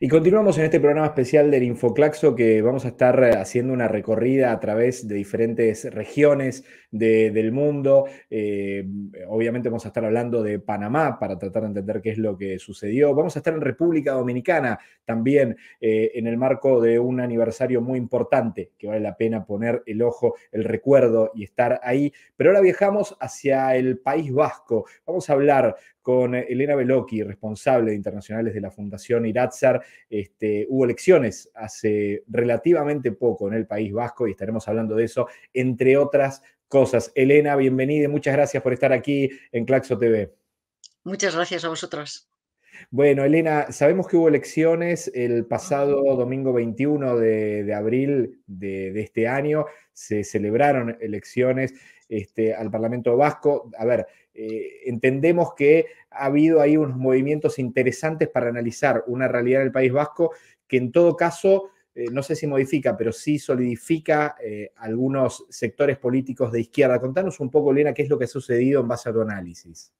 Y continuamos en este programa especial del Infoclaxo que vamos a estar eh, haciendo una recorrida a través de diferentes regiones del mundo. Eh, obviamente vamos a estar hablando de Panamá para tratar de entender qué es lo que sucedió. Vamos a estar en República Dominicana también eh, en el marco de un aniversario muy importante que vale la pena poner el ojo, el recuerdo y estar ahí. Pero ahora viajamos hacia el País Vasco. Vamos a hablar con eh, Elena Belocchi, responsable de internacionales de la Fundación Iratzar. Este, hubo elecciones hace relativamente poco en el País Vasco y estaremos hablando de eso, entre otras cosas. Elena, bienvenida y muchas gracias por estar aquí en Claxo TV. Muchas gracias a vosotras. Bueno, Elena, sabemos que hubo elecciones el pasado domingo 21 de, abril de, este año. Se celebraron elecciones este, al Parlamento Vasco. A ver, eh, entendemos que ha habido ahí unos movimientos interesantes para analizar una realidad en el País Vasco que en todo caso, eh, no sé si modifica, pero sí solidifica eh, algunos sectores políticos de izquierda. Contanos un poco, Lena, qué es lo que ha sucedido en base a tu análisis.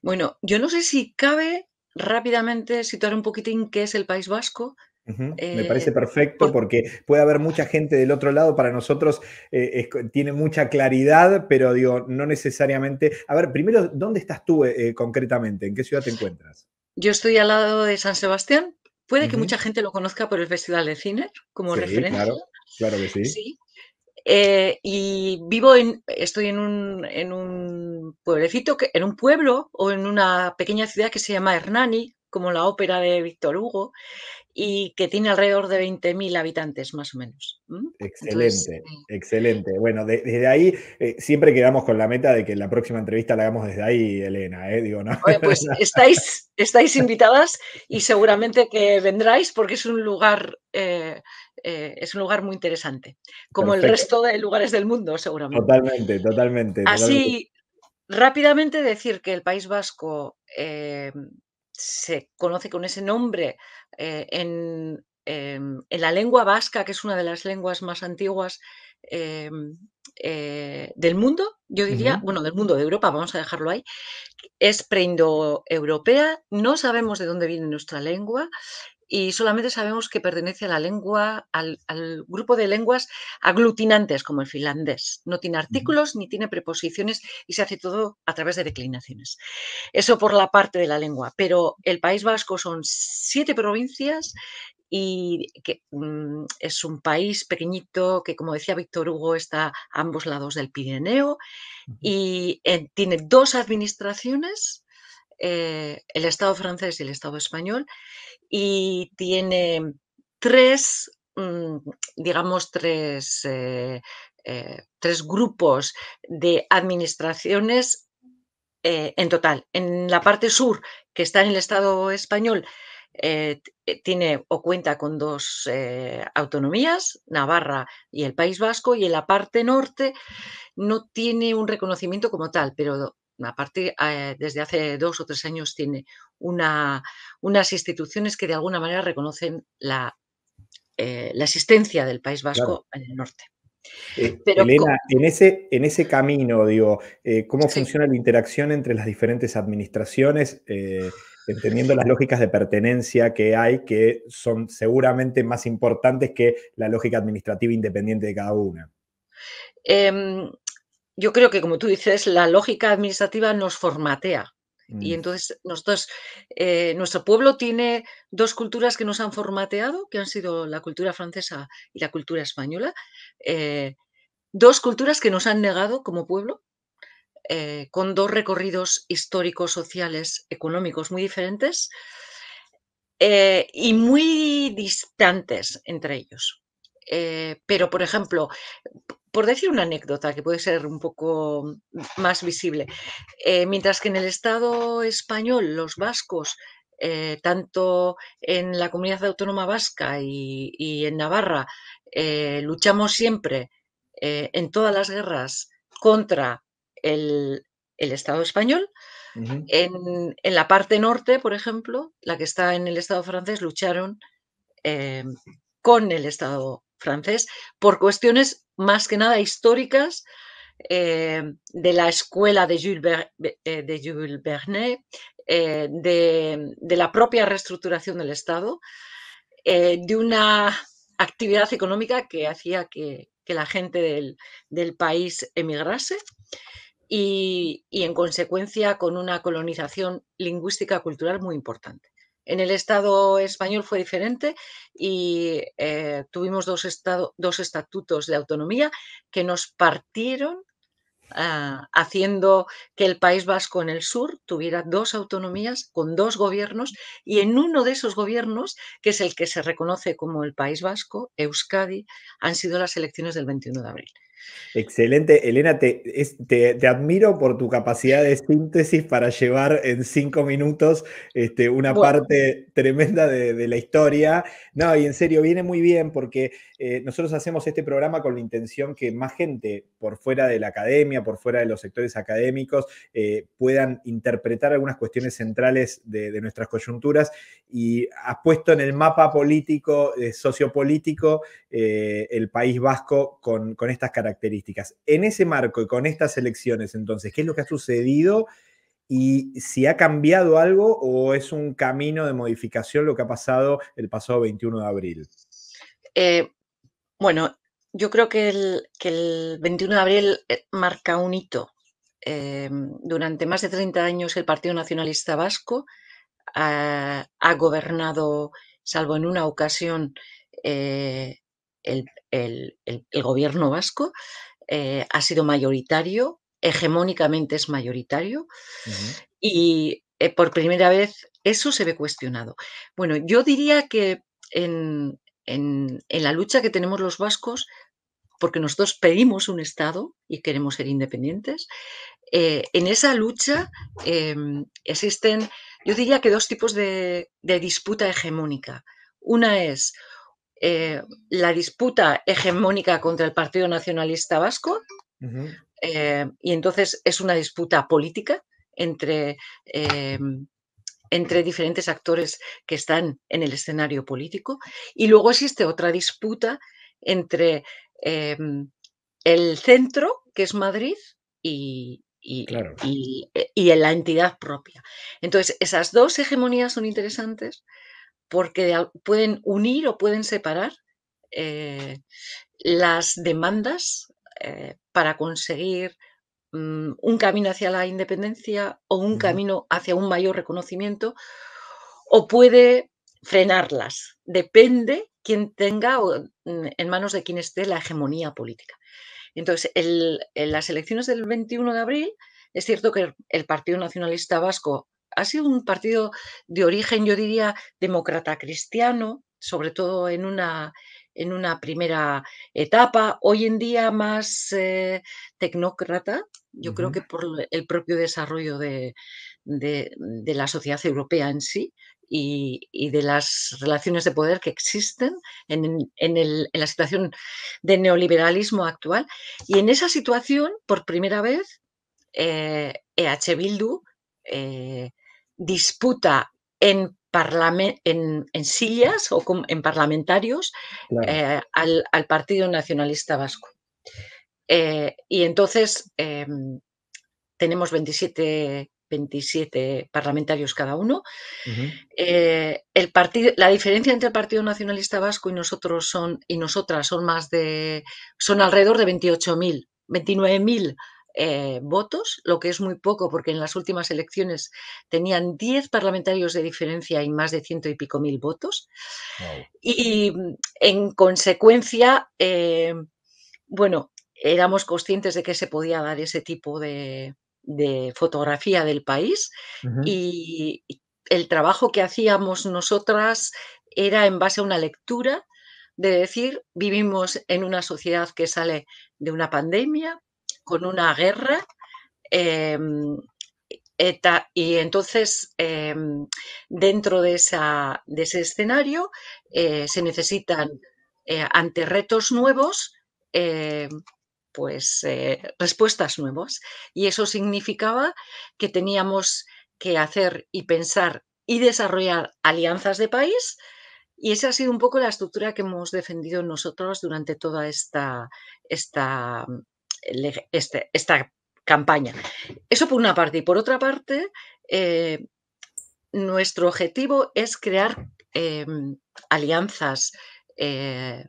Bueno, yo no sé si cabe rápidamente situar un poquitín qué es el País Vasco, me parece eh, perfecto porque puede haber mucha gente del otro lado. Para nosotros eh, tiene mucha claridad, pero digo, no necesariamente. A ver, primero, ¿dónde estás tú eh, concretamente? ¿En qué ciudad te encuentras? Yo estoy al lado de San Sebastián. Puede que mucha gente lo conozca por el Festival de Cine como sí, referencia. Claro, que sí. y vivo en, estoy en un, pueblecito, en un pueblo o en una pequeña ciudad que se llama Hernani, como la ópera de Víctor Hugo, y que tiene alrededor de 20.000 habitantes, más o menos. Excelente, eh, excelente. Bueno, desde ahí eh, siempre quedamos con la meta de que la próxima entrevista la hagamos desde ahí, Elena. ¿eh? Digo, ¿no? pues estáis, estáis invitadas y seguramente que vendráis porque es un lugar, es un lugar muy interesante, como el resto de lugares del mundo, seguramente. Totalmente, totalmente. Así, rápidamente decir que el País Vasco se conoce con ese nombre eh, em, en, la lengua vasca, que es una de las lenguas más antiguas em, eh, del mundo, yo diría, bueno, del mundo de Europa, vamos a dejarlo ahí, es preindoeuropea, no sabemos de dónde viene nuestra lengua y solamente sabemos que pertenece a la lengua, al, grupo de lenguas aglutinantes como el finlandés. No tiene artículos ni tiene preposiciones y se hace todo a través de declinaciones. Eso por la parte de la lengua, pero el País Vasco son siete provincias y mm, es un país pequeñito que, como decía Víctor Hugo, está a ambos lados del Pirineo y eh, tiene dos administraciones eh, el Estado francés y el Estado español y tiene tres, mm, digamos, tres, eh, eh, tres grupos de administraciones en total. En la parte sur, que está en el Estado español, tiene o cuenta con dos autonomías, Navarra y el País Vasco, y en la parte norte no tiene un reconocimiento como tal, pero aparte eh, desde hace dos o tres años tiene unas instituciones que de alguna manera reconocen la, eh, existencia del País Vasco en el norte. Eh, Elena, en, ese, camino, digo, ¿cómo funciona la interacción entre las diferentes administraciones, entendiendo las lógicas de pertenencia que hay, que son seguramente más importantes que la lógica administrativa independiente de cada una? Em, yo creo que, como tú dices, la lógica administrativa nos formatea. Y mm. entonces nosotros, eh, nuestro pueblo tiene dos culturas que nos han formateado, que han sido la cultura francesa y la cultura española, eh, dos culturas que nos han negado como pueblo, eh, con dos recorridos históricos, sociales, económicos muy diferentes y muy distantes entre ellos. pero, por ejemplo, por decir una anécdota que puede ser un poco más visible, eh, mientras que en el Estado español los vascos, eh, tanto en la comunidad autónoma vasca y, en Navarra, eh, luchamos siempre en todas las guerras contra el, Estado español. en, la parte norte, por ejemplo, la que está en el Estado francés, lucharon con el Estado francés por cuestiones más que nada históricas eh, de la escuela de Jules, eh, de Bernet, eh, de, la propia reestructuración del Estado, de una actividad económica que hacía que, la gente del, país emigrase y, en consecuencia, con una colonización lingüística cultural muy importante. En el Estado español fue diferente y eh, tuvimos dos, dos estatutos de autonomía que nos partieron ah, haciendo que el País Vasco en el sur tuviera dos autonomías con dos gobiernos y en uno de esos gobiernos, que es el que se reconoce como el País Vasco, Euskadi, han sido las elecciones del 21 de abril. Excelente, Elena, te, te, admiro por tu capacidad de síntesis para llevar en cinco minutos este, una parte tremenda de, la historia. No, y en serio, viene muy bien porque eh, nosotros hacemos este programa con la intención que más gente por fuera de la academia, por fuera de los sectores académicos, eh, puedan interpretar algunas cuestiones centrales de, nuestras coyunturas y has puesto en el mapa político, eh, sociopolítico, el País Vasco con estas características en ese marco y con estas elecciones, entonces, ¿qué es lo que ha sucedido y si ha cambiado algo o es un camino de modificación lo que ha pasado el pasado 21 de abril? Eh, bueno, yo creo que el, 21 de abril eh, marca un hito. Em, durante más de 30 años el Partido Nacionalista Vasco ah, ha gobernado, salvo en una ocasión, eh, el, gobierno vasco eh, ha sido mayoritario, hegemónicamente es mayoritario, y eh, por primera vez eso se ve cuestionado. Bueno, yo diría que en, la lucha que tenemos los vascos, porque nosotros pedimos un Estado y queremos ser independientes, eh, en esa lucha em, existen, yo diría que dos tipos de, de disputa hegemónica. Una es eh, la disputa hegemónica contra el Partido Nacionalista Vasco, eh, y entonces es una disputa política entre, eh, entre diferentes actores que están en el escenario político, y luego existe otra disputa entre el centro, que es Madrid, y, y, y, en la entidad propia. Entonces, esas dos hegemonías son interesantes porque pueden unir o pueden separar eh, las demandas eh, para conseguir mm, un camino hacia la independencia o un camino hacia un mayor reconocimiento o puede frenarlas. Depende quién tenga o mm, en manos de quién esté la hegemonía política. Entonces, en las elecciones del 21 de abril, es cierto que el Partido Nacionalista Vasco ha sido un partido de origen, yo diría, demócrata cristiano, sobre todo en una, en una primera etapa, hoy en día más eh, tecnócrata, yo creo que por el propio desarrollo de, la sociedad europea en sí y, de las relaciones de poder que existen en, la situación de neoliberalismo actual. Y en esa situación, por primera vez, eh, e Bildu eh, disputa en, sillas o en parlamentarios eh, al, Partido Nacionalista Vasco. Eh, y entonces em, tenemos 27, 27, parlamentarios cada uno. Eh, el partido, la diferencia entre el Partido Nacionalista Vasco y nosotros son, y nosotras son más de, son alrededor de 28.000, 29.000 eh, votos, lo que es muy poco porque en las últimas elecciones tenían 10 parlamentarios de diferencia y más de ciento y pico mil votos. Y mm, en consecuencia, eh, bueno, éramos conscientes de que se podía dar ese tipo de, fotografía del país y el trabajo que hacíamos nosotras era en base a una lectura de decir, vivimos en una sociedad que sale de una pandemia, con una guerra. Em, eh, y entonces, em, dentro de, esa, de, ese escenario, eh, se necesitan, eh, ante retos nuevos, em, pues respuestas nuevos Y eso significaba que teníamos que hacer y pensar y desarrollar alianzas de país y esa ha sido un poco la estructura que hemos defendido nosotros durante toda esta, esta este, esta campaña. Eso por una parte. Y por otra parte, eh, nuestro objetivo es crear eh, alianzas eh,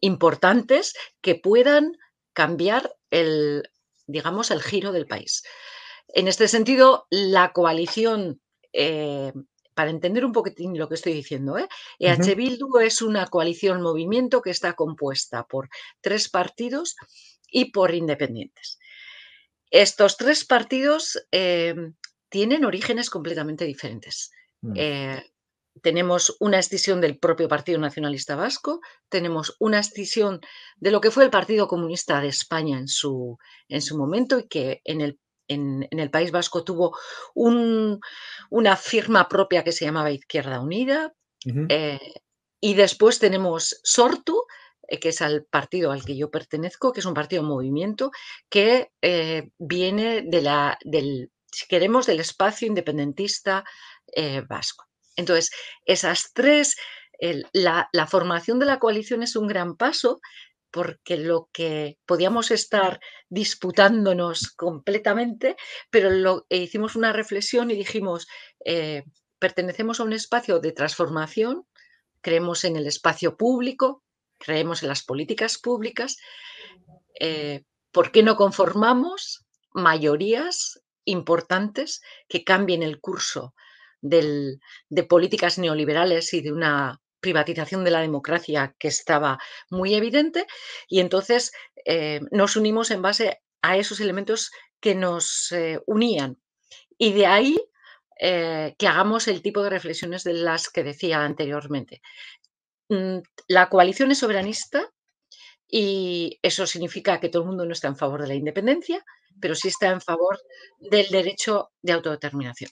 importantes que puedan cambiar el, digamos, el giro del país. En este sentido, la coalición, para entender un poquitín lo que estoy diciendo, ¿eh? EH Bildu es una coalición movimiento que está compuesta por tres partidos y por independientes. Estos tres partidos eh, tienen orígenes completamente diferentes. Mm. Eh, tenemos una escisión del propio Partido Nacionalista Vasco, tenemos una escisión de lo que fue el Partido Comunista de España en su, en su momento y que en el, en, el País Vasco tuvo una firma propia que se llamaba Izquierda Unida. Eh, y después tenemos Sortu, eh, que es al partido al que yo pertenezco, que es un partido movimiento que eh, viene de la, del, si queremos, del espacio independentista eh, vasco. Entonces, esas tres, la, formación de la coalición es un gran paso porque lo que podíamos estar disputándonos completamente, pero lo, e hicimos una reflexión y dijimos, pertenecemos a un espacio de transformación, creemos en el espacio público, creemos en las políticas públicas, eh, ¿por qué no conformamos mayorías importantes que cambien el curso de políticas neoliberales y de una privatización de la democracia que estaba muy evidente? Y entonces eh, nos unimos en base a esos elementos que nos eh, unían. Y de ahí que hagamos el tipo de reflexiones de las que decía anteriormente. Mm, la coalición es soberanista y eso significa que todo el mundo no está en favor de la independencia, pero sí está en favor del derecho de autodeterminación.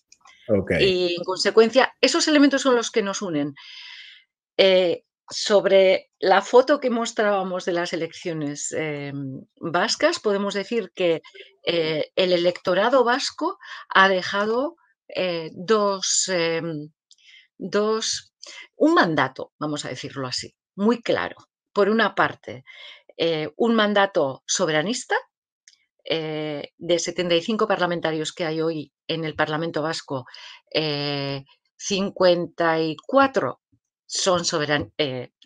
Y en consecuencia, esos elementos son los que nos unen. Eh, sobre la foto que mostrábamos de las elecciones em, vascas, podemos decir que eh, el electorado vasco ha dejado eh, dos em, dos, un mandato, vamos a decirlo así, muy claro. Por una parte, eh, un mandato soberanista eh, de 75 parlamentarios que hay hoy en el Parlamento Vasco, 54 eh, son soberan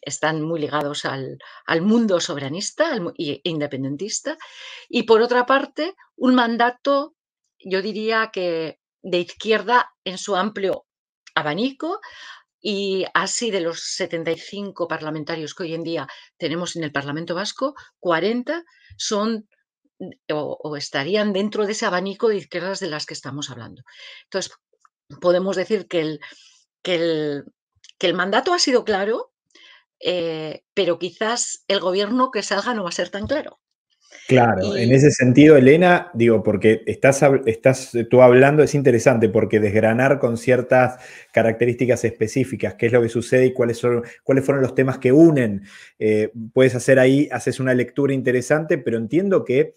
están muy ligados al, al mundo soberanista e independentista. Y por otra parte, un mandato, yo diría que de izquierda en su amplio abanico y así de los 75 parlamentarios que hoy en día tenemos en el Parlamento Vasco, 40 son o, estarían dentro de ese abanico de izquierdas de las que estamos hablando. Entonces, podemos decir que el, que el, mandato ha sido claro, eh, pero quizás el gobierno que salga no va a ser tan claro. Claro, en ese sentido, Elena, digo, porque estás, estás eh, tú hablando, es interesante, porque desgranar con ciertas características específicas, qué es lo que sucede y cuáles, son, cuáles fueron los temas que unen, eh, puedes hacer ahí, haces una lectura interesante, pero entiendo que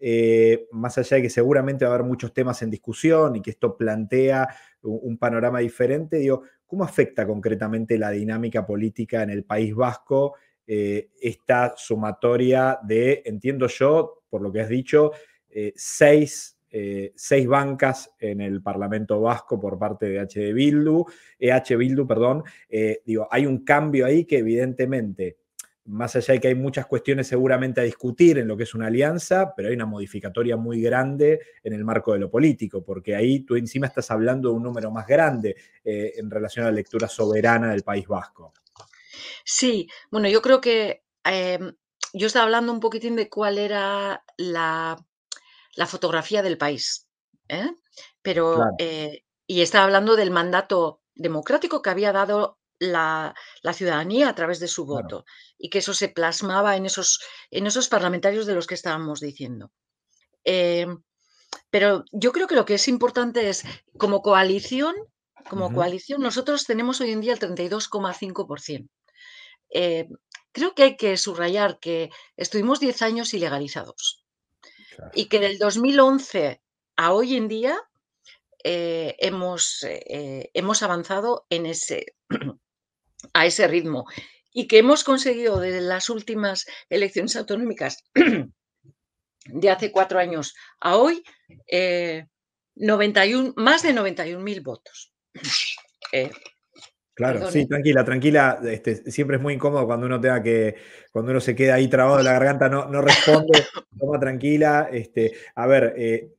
eh, más allá de que seguramente va a haber muchos temas en discusión y que esto plantea un, un, panorama diferente, digo, ¿cómo afecta concretamente la dinámica política en el País Vasco eh, esta sumatoria de, entiendo yo, por lo que has dicho, eh, eh, seis, bancas en el Parlamento Vasco por parte de H. Bildu, EH Bildu, perdón. digo, hay un cambio ahí que evidentemente más allá de que hay muchas cuestiones seguramente a discutir en lo que es una alianza, pero hay una modificatoria muy grande en el marco de lo político, porque ahí tú encima estás hablando de un número más grande en relación a la lectura soberana del País Vasco. Sí, bueno, yo creo que em, yo estaba hablando un poquitín de cuál era la, fotografía del país, ¿eh? pero eh, y estaba hablando del mandato democrático que había dado la, ciudadanía a través de su voto y que eso se plasmaba en esos, en esos parlamentarios de los que estábamos diciendo. Em, pero yo creo que lo que es importante es, como coalición, como coalición, nosotros tenemos hoy en día el 32,5%. Eh, creo que hay que subrayar que estuvimos 10 años ilegalizados y que del 2011 a hoy en día eh, hemos, eh, hemos avanzado en ese, a ese ritmo y que hemos conseguido desde las últimas elecciones autonómicas de hace cuatro años a hoy 91, más de 91.000 votos. Claro, sí, tranquila, tranquila. Este, siempre es muy incómodo cuando uno tenga que, cuando uno se queda ahí trabado en la garganta, no, no responde, toma tranquila. Este, a ver, eh,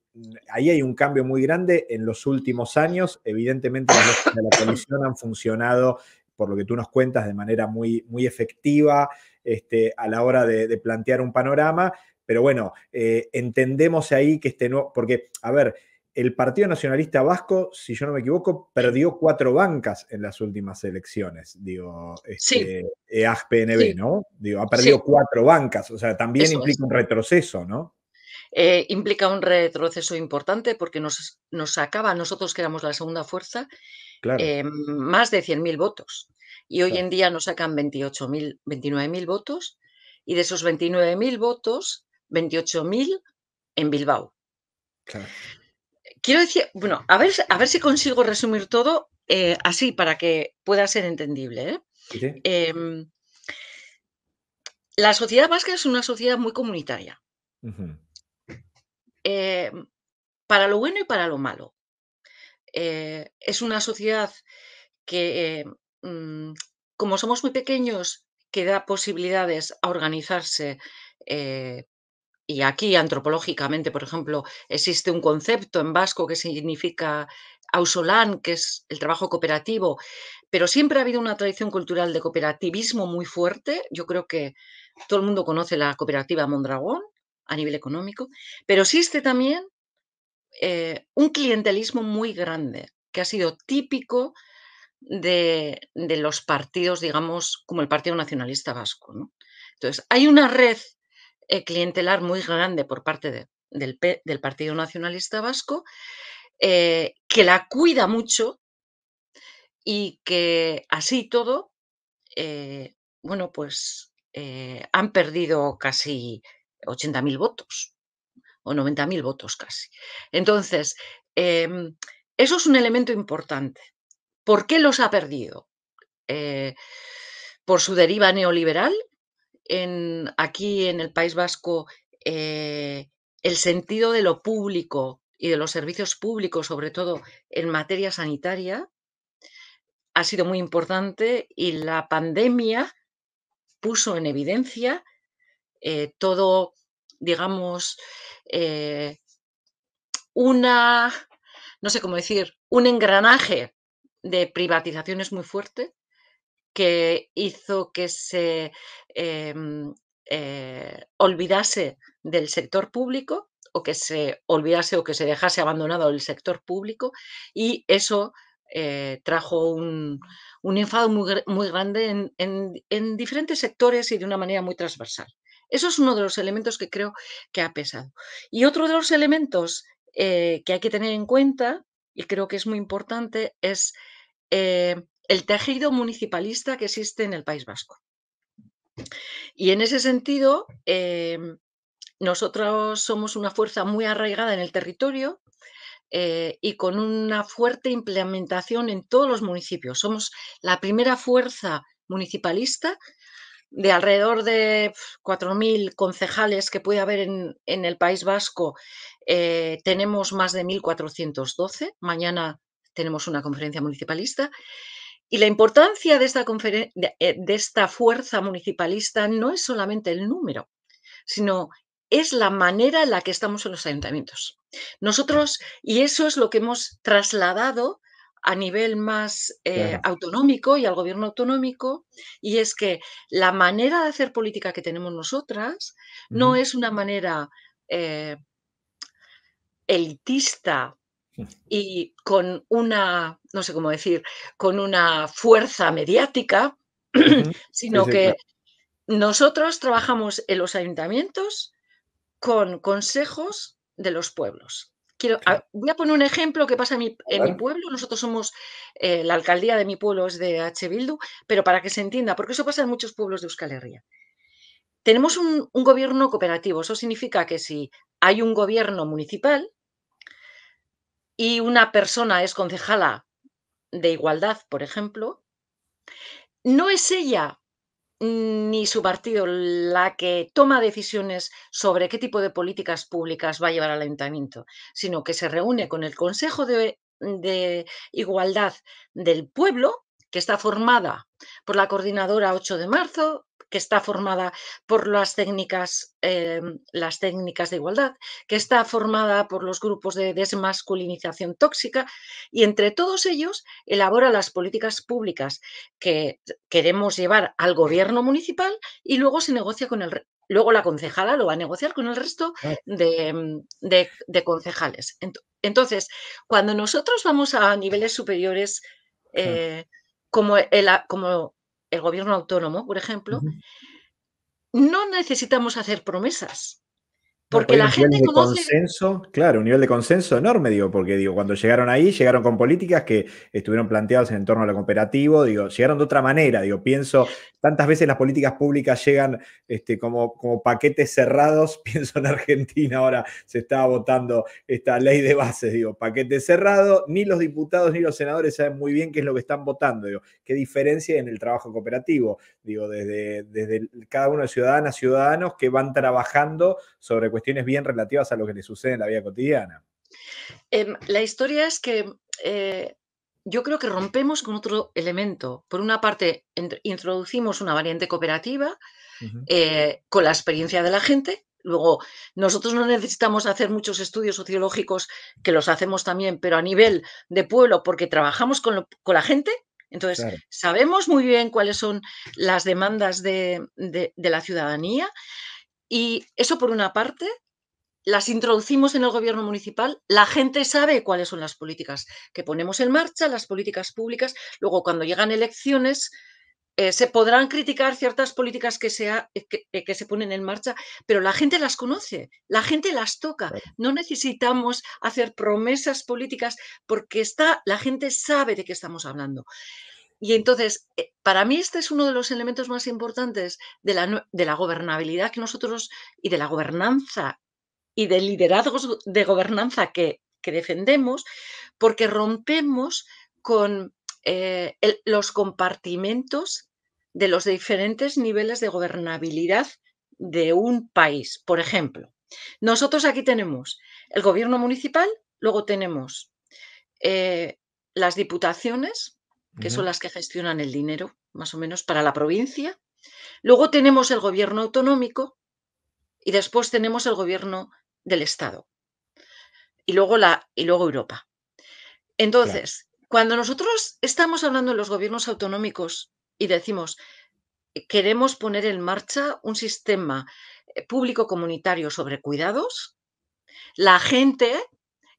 ahí hay un cambio muy grande en los últimos años. Evidentemente las leyes de la comisión han funcionado, por lo que tú nos cuentas, de manera muy, muy efectiva este, a la hora de, plantear un panorama. Pero bueno, eh, entendemos ahí que este nuevo, porque, a ver, el Partido Nacionalista Vasco, si yo no me equivoco, perdió cuatro bancas en las últimas elecciones, digo, este, e ¿no? Digo, ha perdido cuatro bancas, o sea, también implica un retroceso, ¿no? Eh, implica un retroceso importante porque nos, sacaba, nosotros que éramos la segunda fuerza, eh, más de 100.000 votos. Y hoy en día nos sacan 29.000 votos y de esos 29.000 votos, 28.000 en Bilbao. Claro quiero decir, bueno, a ver, a ver si consigo resumir todo eh, así para que pueda ser entendible. ¿eh? Em, la sociedad vasca es una sociedad muy comunitaria. Em, para lo bueno y para lo malo. Eh, es una sociedad que, mm, como somos muy pequeños, que da posibilidades a organizarse y aquí antropológicamente, por ejemplo, existe un concepto en vasco que significa ausolán, que es el trabajo cooperativo, pero siempre ha habido una tradición cultural de cooperativismo muy fuerte. Yo creo que todo el mundo conoce la cooperativa Mondragón a nivel económico, pero existe también eh, un clientelismo muy grande que ha sido típico de, los partidos, digamos, como el Partido Nacionalista Vasco. Entonces, hay una red eh, clientelar muy grande por parte del, Partido Nacionalista Vasco, eh, que la cuida mucho y que así todo, eh, bueno, pues han perdido casi 80.000 votos o 90.000 votos casi. Entonces, em, eso es un elemento importante. ¿Por qué los ha perdido? por su deriva neoliberal, aquí en el País Vasco eh, el sentido de lo público y de los servicios públicos, sobre todo en materia sanitaria, ha sido muy importante y la pandemia puso en evidencia eh, todo, digamos, eh, una, no sé cómo decir, un engranaje de privatizaciones muy fuerte que hizo que se em, eh, olvidase del sector público o que se olvidase o que se dejase abandonado el sector público y eso eh, trajo un, enfado muy, grande en, diferentes sectores y de una manera muy transversal. Eso es uno de los elementos que creo que ha pesado. Y otro de los elementos eh, que hay que tener en cuenta, y creo que es muy importante, es el tejido municipalista que existe en el País Vasco. Y en ese sentido, em, nosotros somos una fuerza muy arraigada en el territorio eh, y con una fuerte implementación en todos los municipios. Somos la primera fuerza municipalista de alrededor de 4.000 concejales que puede haber en, el País Vasco. Eh, tenemos más de 1.412. Mañana tenemos una conferencia municipalista y la importancia eh, de esta, fuerza municipalista no es solamente el número, sino es la manera en la que estamos en los ayuntamientos. Nosotros, y eso es lo que hemos trasladado a nivel más eh, autonómico y al gobierno autonómico, y es que la manera de hacer política que tenemos nosotras no es una manera eh, elitista y con una, no sé cómo decir, con una fuerza mediática, sino que nosotros trabajamos en los ayuntamientos con consejos de los pueblos. Quiero, Voy a poner un ejemplo que pasa en mi, pueblo. Nosotros somos, eh, la alcaldía de mi pueblo es de H. Bildu, pero para que se entienda, porque eso pasa en muchos pueblos de Euskal Herria. Tenemos un gobierno cooperativo. Eso significa que si hay un gobierno municipal, y una persona es concejala de igualdad, por ejemplo, no es ella ni su partido la que toma decisiones sobre qué tipo de políticas públicas va a llevar al ayuntamiento, sino que se reúne con el Consejo de, Igualdad del Pueblo, que está formada por la coordinadora 8 de marzo, que está formada por las técnicas, em, las técnicas de igualdad, que está formada por los grupos de desmasculinización tóxica y entre todos ellos elabora las políticas públicas que queremos llevar al gobierno municipal y luego se negocia con el, luego la concejala lo va a negociar con el resto em, de, concejales. Entonces, cuando nosotros vamos a niveles superiores, eh, como, como el gobierno autónomo, por ejemplo, no necesitamos hacer promesas. Porque, la gente consenso, claro, un nivel de consenso enorme, digo, porque digo, cuando llegaron ahí, llegaron con políticas que estuvieron planteadas en torno a lo cooperativo, digo, llegaron de otra manera, digo, pienso tantas veces las políticas públicas llegan este, como, como paquetes cerrados. Pienso en Argentina ahora se está votando esta ley de bases, digo, paquete cerrado. Ni los diputados ni los senadores saben muy bien qué es lo que están votando. Digo, qué diferencia en el trabajo cooperativo. Digo, desde, desde cada uno de ciudadanas, ciudadanos que van trabajando sobre cuestiones bien relativas a lo que les sucede en la vida cotidiana. Em, la historia es que eh, yo creo que rompemos con otro elemento. Por una parte, introducimos una variante cooperativa eh, con la experiencia de la gente. Luego, nosotros no necesitamos hacer muchos estudios sociológicos, que los hacemos también, pero a nivel de pueblo, porque trabajamos con, la gente. Entonces, sabemos muy bien cuáles son las demandas de la ciudadanía. Y eso por una parte, las introducimos en el gobierno municipal, la gente sabe cuáles son las políticas que ponemos en marcha, las políticas públicas, luego cuando llegan elecciones, eh, se podrán criticar ciertas políticas que se, eh, eh, que, se ponen en marcha, pero la gente las conoce, la gente las toca. No necesitamos hacer promesas políticas porque está, la gente sabe de qué estamos hablando. Y entonces, para mí este es uno de los elementos más importantes de la, de la gobernabilidad que nosotros y de la gobernanza y de liderazgos de gobernanza que, defendemos, porque rompemos con eh, los compartimentos de los diferentes niveles de gobernabilidad de un país. Por ejemplo, nosotros aquí tenemos el gobierno municipal, luego tenemos eh, las diputaciones, que son las que gestionan el dinero, más o menos, para la provincia. Luego tenemos el gobierno autonómico y después tenemos el gobierno del Estado. Y luego, la, luego Europa. Entonces, cuando nosotros estamos hablando de los gobiernos autonómicos y decimos, eh, queremos poner en marcha un sistema eh, público comunitario sobre cuidados, la gente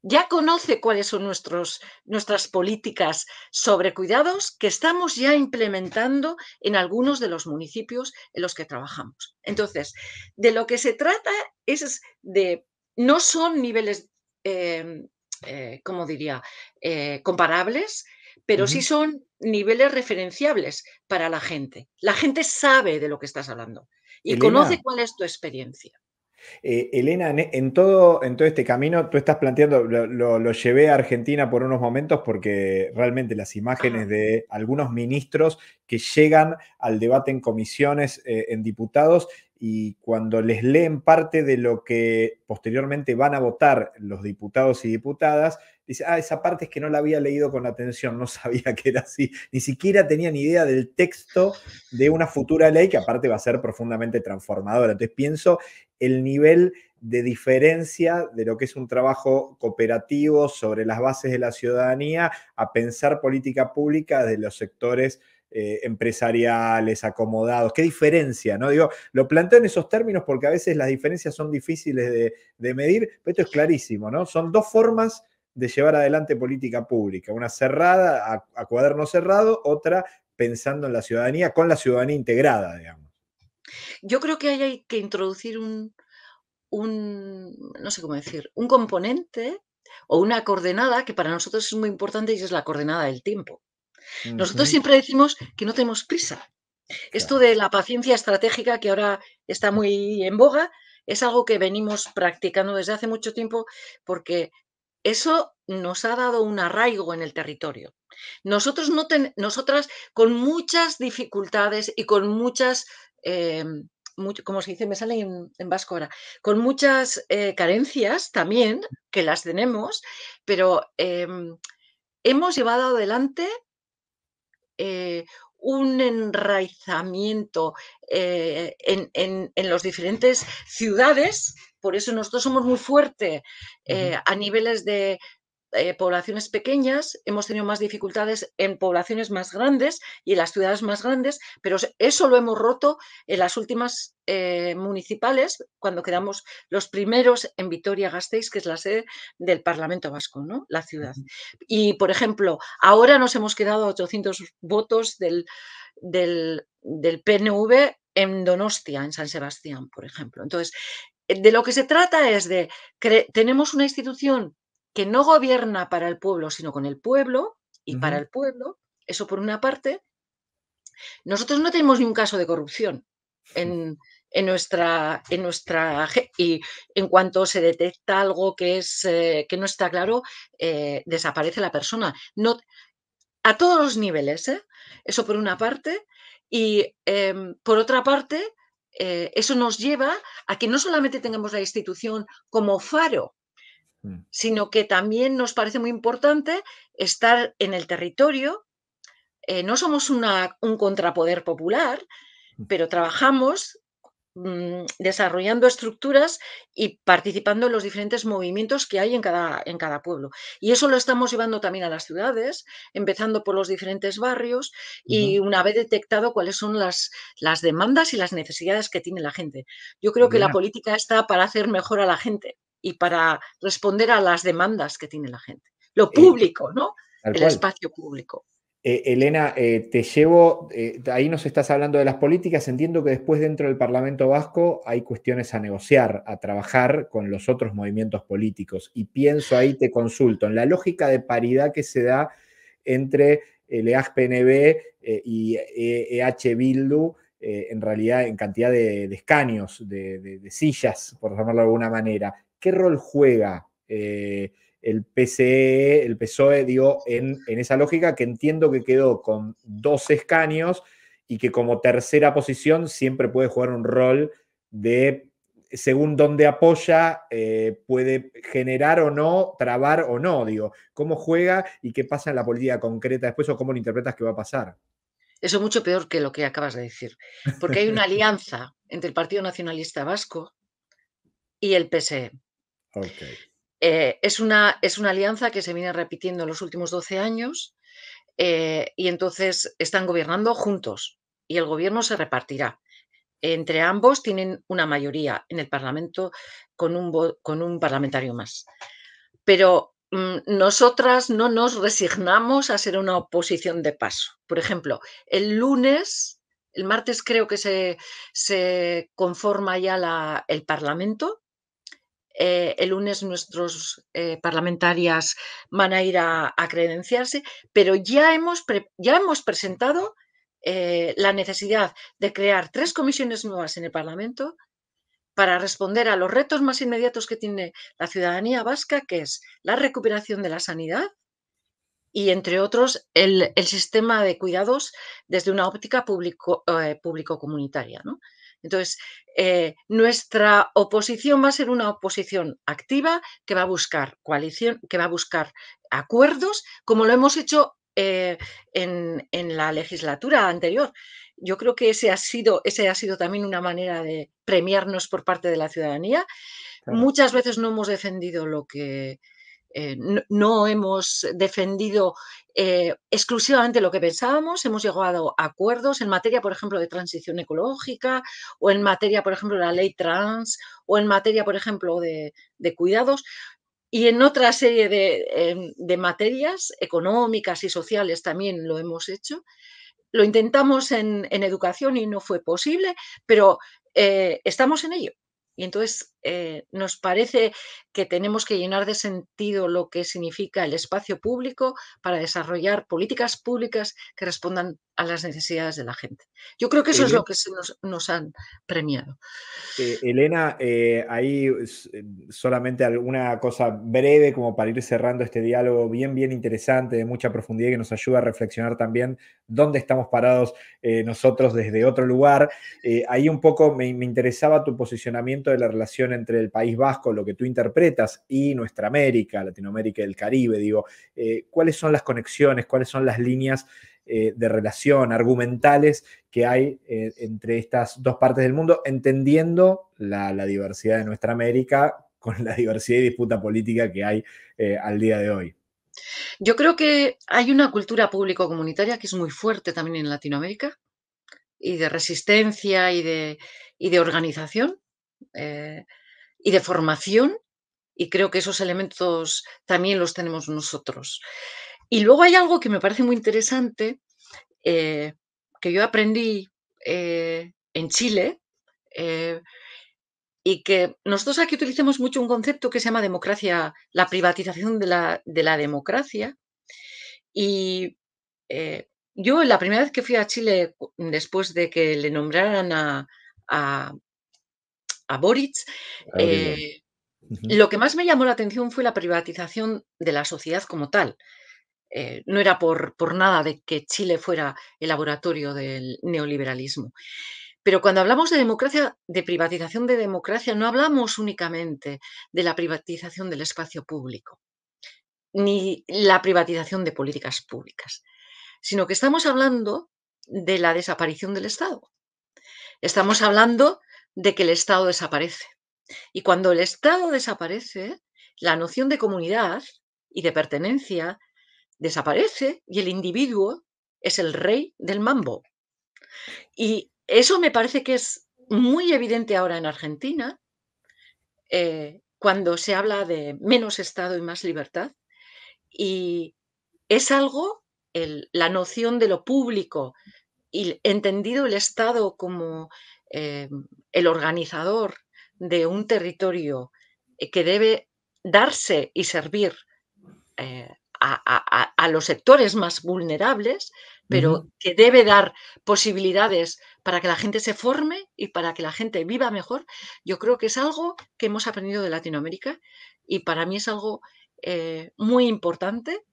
ya conoce cuáles son nuestros, nuestras políticas sobre cuidados que estamos ya implementando en algunos de los municipios en los que trabajamos. Entonces, de lo que se trata es de no son niveles, em, eh, como diría, eh, comparables, pero sí son niveles referenciables para la gente. La gente sabe de lo que estás hablando y conoce cuál es tu experiencia. Eh, Elena, en todo, este camino, tú estás planteando, lo, llevé a Argentina por unos momentos porque realmente las imágenes de algunos ministros que llegan al debate en comisiones, en diputados, y cuando les leen parte de lo que posteriormente van a votar los diputados y diputadas, dice, ah, esa parte es que no la había leído con atención, no sabía que era así, ni siquiera tenían idea del texto de una futura ley que aparte va a ser profundamente transformadora. Entonces pienso el nivel de diferencia de lo que es un trabajo cooperativo sobre las bases de la ciudadanía a pensar política pública de los sectores eh, empresariales, acomodados? ¿Qué diferencia? ¿no? Digo, lo planteo en esos términos porque a veces las diferencias son difíciles de, medir, pero esto es clarísimo, ¿no? Son dos formas de llevar adelante política pública, una cerrada a, cuaderno cerrado, otra pensando en la ciudadanía, con la ciudadanía integrada, digamos. Yo creo que hay que introducir un, no sé cómo decir, un componente o una coordenada que para nosotros es muy importante y es la coordenada del tiempo. Nosotros siempre decimos que no tenemos prisa. Esto de la paciencia estratégica que ahora está mm. muy en boga es algo que venimos practicando desde hace mucho tiempo porque eso nos ha dado un arraigo en el territorio. Nosotros no nosotras con muchas dificultades y con muchas, em, como se dice, me sale en, vasco ahora, con muchas eh, carencias también, que las tenemos, pero em, hemos llevado adelante eh, un enraizamiento eh, en, en, en las diferentes ciudades. Por eso nosotros somos muy fuertes eh, a niveles de eh, poblaciones pequeñas, hemos tenido más dificultades en poblaciones más grandes y en las ciudades más grandes, pero eso lo hemos roto en las últimas eh, municipales, cuando quedamos los primeros en Vitoria-Gasteiz, que es la sede del Parlamento Vasco, ¿no? la ciudad. Y, por ejemplo, ahora nos hemos quedado 800 votos del, del, del PNV en Donostia, en San Sebastián, por ejemplo. Entonces, eh, de lo que se trata es de que tenemos una institución que no gobierna para el pueblo, sino con el pueblo y para el pueblo, eso por una parte. Nosotros no tenemos ni un caso de corrupción en, nuestra, en nuestra y en cuanto se detecta algo que es eh, que no está claro, eh, desaparece la persona. No, a todos los niveles, ¿eh? eso por una parte, y em, por otra parte, eso nos lleva a que no solamente tengamos la institución como faro Mm. sino que también nos parece muy importante estar en el territorio. Eh, no somos un contrapoder popular, mm. pero trabajamos mm, desarrollando estructuras y participando en los diferentes movimientos que hay en cada, en cada pueblo. Y eso lo estamos llevando también a las ciudades, empezando por los diferentes barrios y una vez detectado cuáles son las, demandas y las necesidades que tiene la gente. Yo creo que la política está para hacer mejor a la gente y para responder a las demandas que tiene la gente. Lo eh, público, ¿no? el espacio público. Eh, Elena, eh, te llevo, ahí nos estás hablando de las políticas, entiendo que después dentro del Parlamento Vasco hay cuestiones a negociar, a trabajar con los otros movimientos políticos. Y pienso ahí, te consulto, en la lógica de paridad que se da entre el EAS y e EH Bildu, en realidad en cantidad de, escaños, de sillas, por llamarlo de alguna manera. ¿qué rol juega eh, el PCE, el PSOE, digo, en, esa lógica que entiendo que quedó con dos escaños y que como tercera posición siempre puede jugar un rol de, según dónde apoya, eh, puede generar o no, trabar o no, digo, cómo juega y qué pasa en la política concreta después o cómo lo interpretas que va a pasar. Eso es mucho peor que lo que acabas de decir, porque hay una alianza entre el Partido Nacionalista Vasco y el PSE. Eh, es, una, es una alianza que se viene repitiendo en los últimos 12 años eh, y entonces están gobernando juntos y el gobierno se repartirá. Entre ambos tienen una mayoría en el Parlamento con un, con un parlamentario más. Pero mm, nosotras no nos resignamos a ser una oposición de paso. Por ejemplo, el lunes, el martes creo que se, conforma ya el Parlamento eh, el lunes nuestros eh, parlamentarias van a ir a, credenciarse, pero ya hemos, ya hemos presentado eh, la necesidad de crear tres comisiones nuevas en el Parlamento para responder a los retos más inmediatos que tiene la ciudadanía vasca, que es la recuperación de la sanidad y, entre otros, el, sistema de cuidados desde una óptica público-comunitaria. Público comunitaria entonces, eh, nuestra oposición va a ser una oposición activa que va a buscar coalición, que va a buscar acuerdos, como lo hemos hecho eh, en, la legislatura anterior. Yo creo que ese ha sido, ese ha sido también una manera de premiarnos por parte de la ciudadanía. Muchas veces no hemos defendido lo que, eh, no, hemos defendido eh, exclusivamente lo que pensábamos, hemos llegado a acuerdos en materia, por ejemplo, de transición ecológica o en materia, por ejemplo, de la ley trans o en materia, por ejemplo, de, cuidados y en otra serie em, de, materias económicas y sociales también lo hemos hecho. Lo intentamos en, educación y no fue posible, pero eh, estamos en ello. Y entonces eh, nos parece que tenemos que llenar de sentido lo que significa el espacio público para desarrollar políticas públicas que respondan a las necesidades de la gente. Yo creo que eso es lo que nos, han premiado. Eh, Elena, eh, ahí solamente alguna cosa breve como para ir cerrando este diálogo bien, bien interesante, de mucha profundidad que nos ayuda a reflexionar también dónde estamos parados nosotros desde otro lugar. ahí un poco me, me interesaba tu posicionamiento de la relación entre el País Vasco, lo que tú interpretas, y nuestra América, Latinoamérica y el Caribe, digo, eh, ¿cuáles son las conexiones, cuáles son las líneas eh, de relación argumentales que hay eh, entre estas dos partes del mundo, entendiendo la, diversidad de nuestra América con la diversidad y disputa política que hay al día de hoy? Yo creo que hay una cultura público-comunitaria que es muy fuerte también en Latinoamérica y de resistencia y de, de organización y de formación y creo que esos elementos también los tenemos nosotros. Y luego hay algo que me parece muy interesante, eh, que yo aprendí eh, en Chile, eh, y que nosotros aquí utilicemos mucho un concepto que se llama democracia, la privatización de la, democracia. Y yo la primera vez que fui a Chile, después de que le nombraran a, a Boric. Ah, eh, lo que más me llamó la atención fue la privatización de la sociedad como tal. Eh, no era por, por nada de que Chile fuera el laboratorio del neoliberalismo. Pero cuando hablamos de democracia, de privatización de democracia, no hablamos únicamente de la privatización del espacio público, ni la privatización de políticas públicas, sino que estamos hablando de la desaparición del Estado. Estamos hablando de que el Estado desaparece. Y cuando el Estado desaparece, la noción de comunidad y de pertenencia desaparece y el individuo es el rey del mambo. Y eso me parece que es muy evidente ahora en Argentina, eh, cuando se habla de menos Estado y más libertad. Y es algo, la noción de lo público y entendido el Estado como eh, el organizador de un territorio eh, que debe darse y servir eh, a, los sectores más vulnerables, pero que debe dar posibilidades para que la gente se forme y para que la gente viva mejor, yo creo que es algo que hemos aprendido de Latinoamérica y para mí es algo muy importante.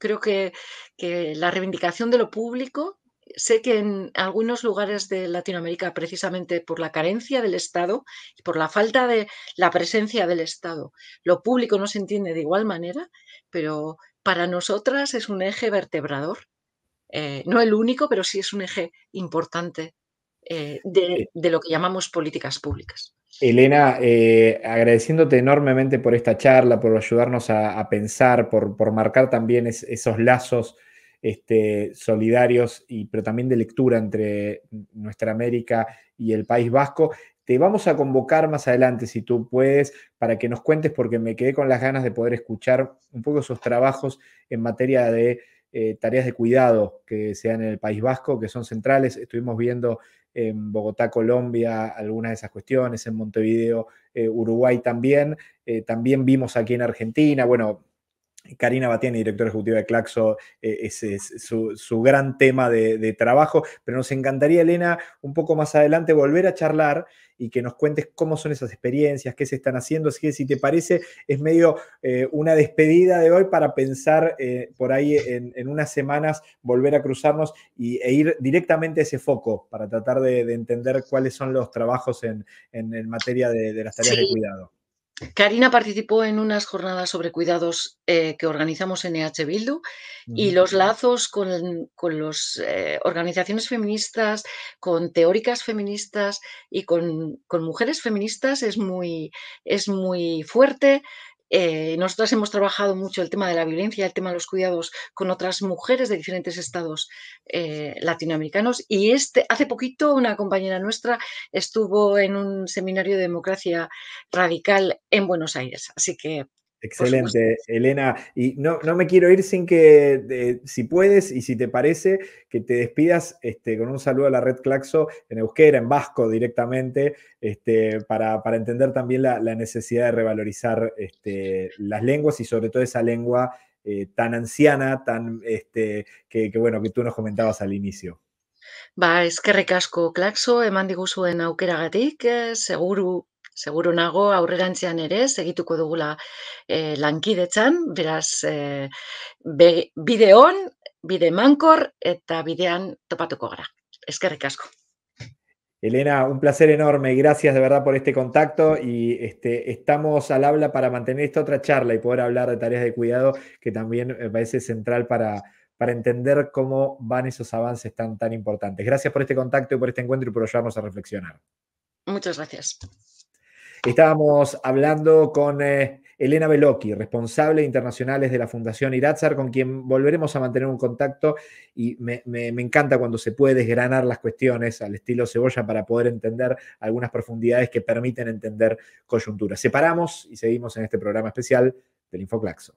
creo que, la reivindicación de lo público sé que en algunos lugares de Latinoamérica, precisamente por la carencia del Estado y por la falta de la presencia del Estado, lo público no se entiende de igual manera, pero para nosotras es un eje vertebrador. Eh, no el único, pero sí es un eje importante eh, e de, lo que llamamos políticas públicas. Elena, eh, agradeciéndote enormemente por esta charla, por ayudarnos a, pensar, por, marcar también esos lazos este, solidarios, y, pero también de lectura entre nuestra América y el País Vasco. Te vamos a convocar más adelante, si tú puedes, para que nos cuentes, porque me quedé con las ganas de poder escuchar un poco esos trabajos en materia de eh, tareas de cuidado que se dan en el País Vasco, que son centrales. Estuvimos viendo en Bogotá, Colombia, algunas de esas cuestiones, en Montevideo, eh, Uruguay también, eh, también vimos aquí en Argentina, bueno, Karina Batiani, directora ejecutiva de Claxo, ese eh, es su, gran tema de, trabajo, pero nos encantaría, Elena, un poco más adelante volver a charlar y que nos cuentes cómo son esas experiencias, qué se están haciendo, así que si te parece, es medio eh, una despedida de hoy para pensar eh, por ahí en, unas semanas volver a cruzarnos y, e ir directamente a ese foco para tratar de, entender cuáles son los trabajos en, en, materia de, las tareas de cuidado. Karina participó en unas jornadas sobre cuidados eh, que organizamos en EH Bildu y los lazos con, las eh, organizaciones feministas, con teóricas feministas y con, mujeres feministas es muy fuerte eh, nosotras hemos trabajado mucho el tema de la violencia, el tema de los cuidados con otras mujeres de diferentes estados eh, latinoamericanos y este, hace poquito una compañera nuestra estuvo en un seminario de democracia radical en Buenos Aires. Así que Excelente, Elena. Y no, no, me quiero ir sin que, si puedes y si te parece, que te despidas este, con un saludo a la red Claxo en euskera, en vasco directamente, este, para, entender también la, necesidad de revalorizar este, las lenguas y sobre todo esa lengua eh, tan anciana, tan, que, bueno, que tú nos comentabas al inicio. Va, es que recasco Claxo, eman diguzuen aukeragatik, eh, seguro... Seguro, nago aurrerantzean ere segituko dugula e, lankidetzan, beraz e, be, bide on, bide mankor eta bidean topatuko gara. Eskerrik asko. Elena, un placer enorme. Gracias de verdad por este contacto y este, estamos al habla para mantener esta otra charla y poder hablar de tareas de cuidado que también me parece central para, entender cómo van esos avances tan, tan importantes. Gracias por este contacto y por este encuentro y por ayudarnos a reflexionar. Muchas gracias. Estábamos hablando con eh, Elena Belocchi, responsable internacionales de la Fundación Iratzar, con quien volveremos a mantener un contacto y me, me, encanta cuando se puede desgranar las cuestiones al estilo cebolla para poder entender algunas profundidades que permiten entender coyunturas. Separamos y seguimos en este programa especial del Infoclaxo.